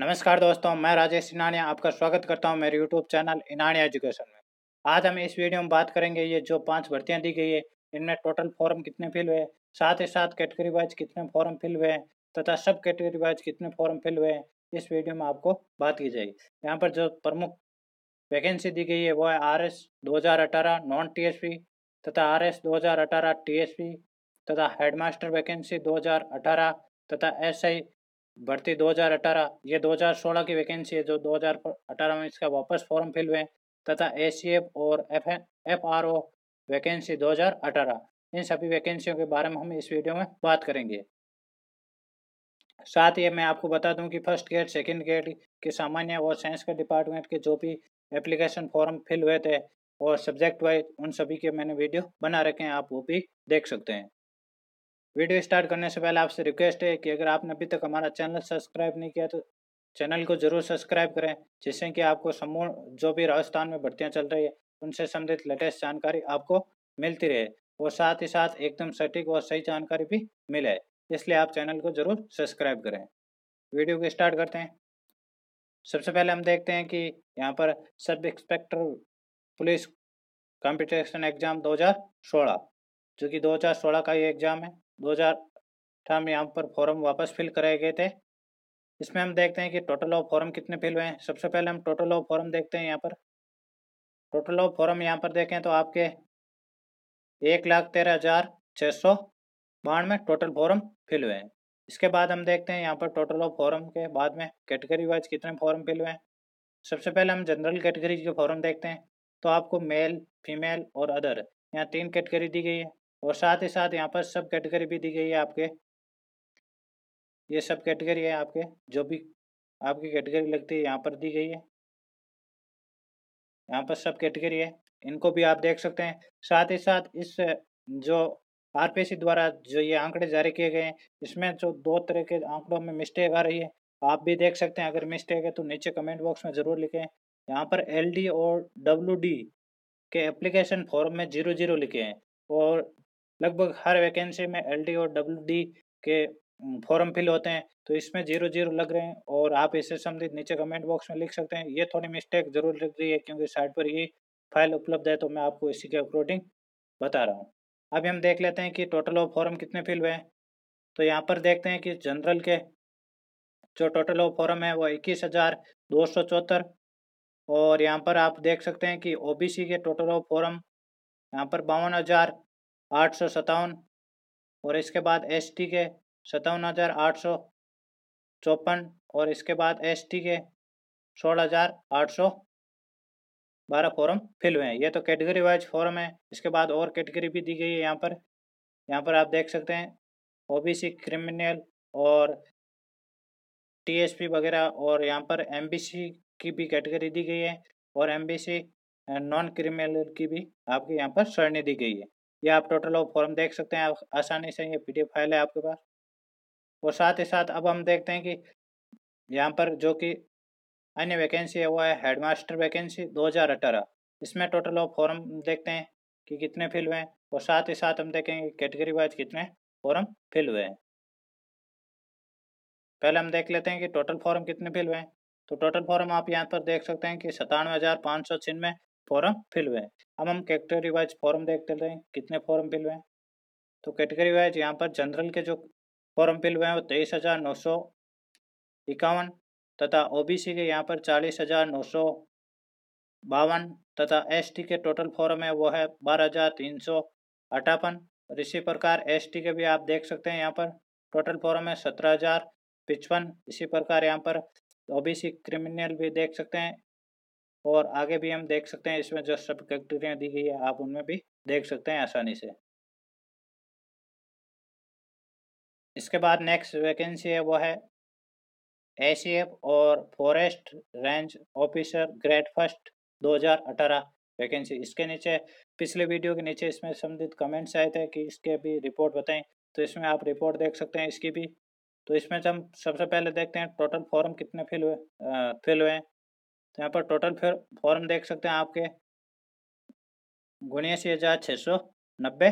नमस्कार दोस्तों मैं राजेश इनानिया आपका स्वागत करता हूं मेरे यूट्यूब चैनल इनानिया एजुकेशन में आज हम इस वीडियो में बात करेंगे ये जो पांच भर्तियां दी गई है इनमें टोटल फॉर्म कितने फिल हुए साथ ही साथ कैटेगरी वाइज कितने फॉर्म फिल हुए तथा सब कैटेगरी वाइज कितने फॉर्म फिल हुए इस वीडियो में आपको बात की जाएगी यहाँ पर जो प्रमुख वैकेंसी दी गई है वो है आर एस नॉन टी तथा आर एस दो तथा हेडमास्टर वैकेंसी दो तथा आई भर्ती 2018 ये 2016 की वैकेंसी है जो 2018 में इसका वापस फॉर्म फिल हुए तथा ए और F F R O vacancy 2018 इन सभी वैकेंसियों के बारे में हम इस वीडियो में बात करेंगे साथ ही मैं आपको बता दूं कि फर्स्ट ग्रेड सेकंड ग्रेड के सामान्य और साइंस के डिपार्टमेंट के जो भी एप्लीकेशन फॉर्म फिल हुए थे और सब्जेक्ट वाइज उन सभी के मैंने वीडियो बना रखे हैं आप वो भी देख सकते हैं वीडियो स्टार्ट करने से पहले आपसे रिक्वेस्ट है कि अगर आपने अभी तक हमारा चैनल सब्सक्राइब नहीं किया तो चैनल को ज़रूर सब्सक्राइब करें जिससे कि आपको समूह जो भी राजस्थान में भर्तियाँ चल रही है उनसे संबंधित लेटेस्ट जानकारी आपको मिलती रहे और साथ ही साथ एकदम सटीक और सही जानकारी भी मिले इसलिए आप चैनल को ज़रूर सब्सक्राइब करें वीडियो को स्टार्ट करते हैं सबसे पहले हम देखते हैं कि यहाँ पर sub inspector police competition exam 2016 जो कि 2016 का ये एग्ज़ाम है दो हज़ार अठारह में यहाँ पर फॉर्म वापस फिल कराए गए थे इसमें हम देखते हैं कि टोटल ऑफ फॉर्म कितने फिल हुए हैं सबसे पहले हम टोटल ऑफ फॉर्म देखते हैं यहाँ पर टोटल ऑफ फॉर्म यहाँ पर देखें तो आपके एक लाख तेरह हज़ार छः सौ बानवे टोटल फॉर्म फिल हुए हैं इसके बाद हम देखते हैं यहाँ पर टोटल ऑफ फॉर्म के बाद में कैटेगरी वाइज कितने फॉर्म फिल हुए हैं सबसे पहले हम जनरल कैटेगरी के फॉर्म देखते हैं तो आपको मेल फीमेल और अदर यहाँ तीन कैटेगरी दी गई है और साथ ही साथ यहाँ पर सब कैटेगरी भी दी गई है आपके ये सब कैटेगरी है आपके जो भी आपकी कैटेगरी लगती है यहाँ पर दी गई है यहाँ पर सब कैटेगरी है इनको भी आप देख सकते हैं साथ ही साथ इस जो आर द्वारा जो ये आंकड़े जारी किए गए हैं इसमें जो दो तरह के आंकड़ों में मिस्टेक आ रही है आप भी देख सकते हैं अगर मिस्टेक है तो नीचे कमेंट बॉक्स में ज़रूर लिखें यहाँ पर एल और डब्ल्यू के एप्लीकेशन फॉर्म में जीरो जीरो लिखे हैं और लगभग हर वैकेंसी में एल और डब्ल्यू के फॉर्म फिल होते हैं तो इसमें जीरो जीरो लग रहे हैं और आप इससे संबंधित नीचे कमेंट बॉक्स में लिख सकते हैं ये थोड़ी मिस्टेक जरूर लग रही है क्योंकि साइट पर ये फाइल उपलब्ध है तो मैं आपको इसी के अकॉर्डिंग बता रहा हूँ अभी हम देख लेते हैं कि टोटल ऑफ फॉर्म कितने फिल हुए हैं तो यहाँ पर देखते हैं कि जनरल के जो टोटल ऑफ फॉर्म है वो इक्कीस हज़ार दो सौ चौहत्तर और यहाँ पर आप देख सकते हैं कि ओ के टोटल ऑफ फॉर्म यहाँ पर बावन हज़ार आठ सौ सत्तावन और इसके बाद एस टी के सत्तावन हज़ार आठ सौ चौपन और इसके बाद एस टी के सोलह हज़ार आठ सौ बारह फॉर्म फिल हुए हैं ये तो कैटेगरी वाइज फॉर्म है इसके बाद और कैटेगरी भी दी गई है यहाँ पर यहाँ पर आप देख सकते हैं ओबीसी क्रिमिनल और टीएसपी वगैरह और यहाँ पर एमबीसी की भी कैटेगरी दी गई है और एमबीसी नॉन क्रिमिनल की भी आपके यहाँ पर श्रेणी दी गई है या आप टोटल ऑफ फॉर्म देख सकते हैं आसानी से ये पीडीएफ फाइल है आपके पास और साथ ही साथ अब हम देखते हैं कि यहाँ पर जो कि अन्य वैकेंसी है वो है हेडमास्टर वैकेंसी दो इसमें टोटल ऑफ फॉर्म देखते हैं कि कितने फिल हुए हैं और साथ ही साथ हम देखेंगे कैटेगरी वाइज कितने फॉर्म फिल हुए हैं पहले हम देख लेते हैं कि टोटल फॉर्म कितने फिल हुए हैं तो टोटल फॉर्म आप यहाँ पर देख सकते हैं कि सतानवे हज़ार पाँच सौ छिन्नवे फॉर्म फिल हुए हैं अब हम कैटेगरी वाइज फॉर्म देखते रहे कितने फॉर्म फिल हुए हैं तो कैटेगरी वाइज यहाँ पर जनरल के जो फॉर्म फिल हुए हैं वो तेईस हज़ार नौ सौ इक्यावन तथा ओबीसी के यहाँ पर चालीस हज़ार नौ सौ बावन तथा एसटी के टोटल फॉर्म है वो है बारह हज़ार तीन सौ अठापन और इसी प्रकार एसटी के भी आप देख सकते हैं यहाँ पर टोटल फॉर्म है सत्रह हज़ार पिचपन इसी प्रकार यहाँ पर ओबीसी क्रिमिनल भी देख सकते हैं और आगे भी हम देख सकते हैं इसमें जो सब कैक्टरियाँ दी गई है आप उनमें भी देख सकते हैं आसानी से इसके बाद नेक्स्ट वैकेंसी है वो है एफ और forest range officer grade first 2018 vacancy इसके नीचे पिछले वीडियो के नीचे इसमें संबंधित कमेंट्स आए थे कि इसके भी रिपोर्ट बताएं तो इसमें आप रिपोर्ट देख सकते हैं इसकी भी तो इसमें हम सबसे पहले देखते हैं टोटल फॉर्म कितने फिल हुए फिल हुए हैं तो यहाँ पर टोटल फिर फॉर्म देख सकते हैं आपके उन्यासी हज़ार छः सौ नब्बे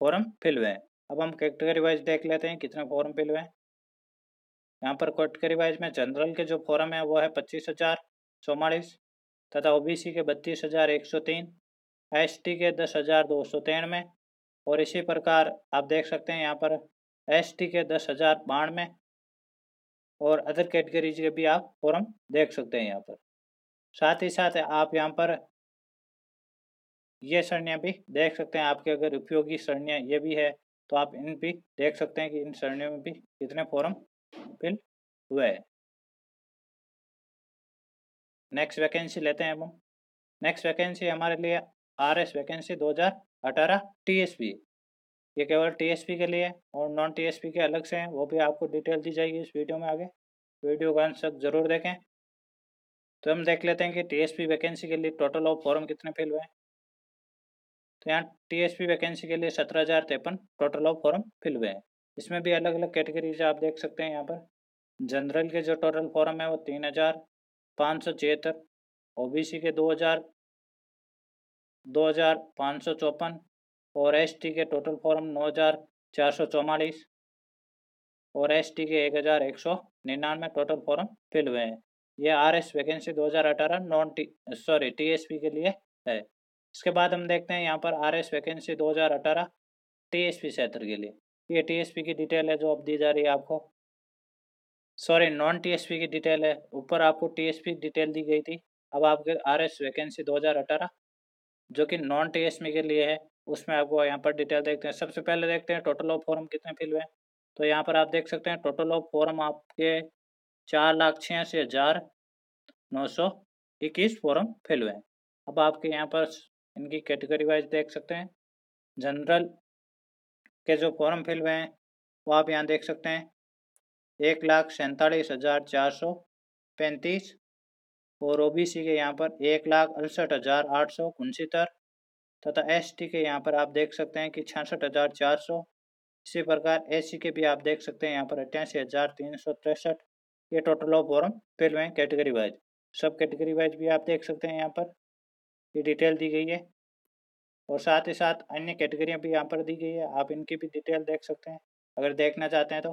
फॉर्म फिल हुए हैं अब हम कैटेगरी वाइज देख लेते हैं कितने फॉर्म फिल हुए हैं यहाँ पर कैटेगरी वाइज में जनरल के जो फॉर्म है वो है पच्चीस हज़ार चौवालीस तथा ओबीसी के बत्तीस हज़ार एक सौ तीन टी के दस हज़ार दो सौ तिरानवे और इसी प्रकार आप देख सकते हैं यहाँ पर टी के दस हज़ार बानवे और अदर कैटेगरीज के भी आप फॉर्म देख सकते हैं यहाँ पर साथ ही साथ आप यहाँ पर ये सरणियाँ भी देख सकते हैं आपके अगर उपयोगी सरणियाँ ये भी है तो आप इन भी देख सकते हैं कि इन सरणियों में भी कितने फॉर्म फिल हुए हैं नेक्स्ट वैकेंसी लेते हैं हम नेक्स्ट वैकेंसी हमारे लिए आर एस वैकेंसी दो हज़ार अठारह टी एस पी ये केवल टीएसपी के लिए और नॉन टीएसपी के अलग से हैं वो भी आपको डिटेल दी जाएगी इस वीडियो में आगे वीडियो का अंत जरूर देखें तो हम देख लेते हैं कि टीएसपी वैकेंसी के लिए टोटल ऑफ फॉर्म कितने फिल हुए हैं तो यहाँ टीएसपी वैकेंसी के लिए सत्रह हज़ार तिरपन टोटल ऑफ फॉर्म फिल हुए हैं इसमें भी अलग अलग कैटेगरीज आप देख सकते हैं यहाँ पर जनरल के जो टोटल फॉर्म है वो तीन हज़ार पाँच सौ छिहत्तर ओ के दो हज़ार दो हज़ार पाँच सौ चौपन और एस टी के टोटल फॉर्म नौ हज़ार चार सौ चौवालीस और एस टी के एक हज़ार एक सौ निन्यानवे टोटल फॉर्म फिल हुए हैं ये आर एस वैकेंसी दो हज़ार अठारह non T sorry T S P के लिए है इसके बाद हम देखते हैं यहाँ पर आर एस वैकेंसी दो हज़ार अठारह टी एस पी क्षेत्र के लिए ये टी एस पी की डिटेल है जो अब दी जा रही है आपको sorry non T S P की डिटेल है ऊपर आपको टी एस पी डिटेल दी गई थी अब आपके आर एस वैकेंसी दो हज़ार अठारह जो कि नॉन टी एस पी के लिए है उसमें आपको यहाँ पर डिटेल देखते हैं सबसे पहले देखते हैं टोटल ऑफ फॉर्म कितने फिल हुए तो यहाँ पर आप देख सकते हैं टोटल ऑफ फॉर्म आपके चार लाख छियासी हज़ार नौ सौ इक्कीस फॉर्म फिल हुए अब आपके यहाँ पर इनकी कैटेगरी वाइज देख सकते हैं जनरल के जो फॉर्म फिल हुए हैं वो आप यहाँ देख सकते हैं एक लाख सैंतालीस हज़ार चार सौ पैंतीस और ओबीसी के यहाँ पर एक लाख अड़सठ हज़ार आठ सौ उनसीतर तथा एस टी के यहाँ पर आप देख सकते हैं कि छियासठ हज़ार चार सौ इसी प्रकार एस सी के भी आप देख सकते हैं यहाँ पर अट्ठासी हज़ार तीन सौ तिरसठ ये टोटल ऑफ फॉरम फिल्म है कैटेगरी वाइज सब कैटेगरी वाइज भी आप देख सकते हैं यहाँ पर ये डिटेल दी गई है और साथ ही साथ अन्य कैटेगरियाँ भी यहाँ पर दी गई है आप इनकी भी डिटेल देख सकते हैं अगर देखना चाहते हैं तो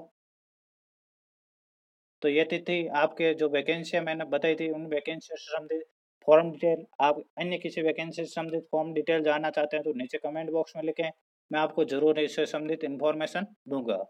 तो ये थी, थी आपके जो वैकेंसियाँ मैंने बताई थी उन वैकेंसियों से संबंधित फॉर्म डिटेल आप अन्य किसी वैकेंसी से संबंधित फॉर्म डिटेल जानना चाहते हैं तो नीचे कमेंट बॉक्स में लिखें मैं आपको जरूर इससे संबंधित इन्फॉर्मेशन दूंगा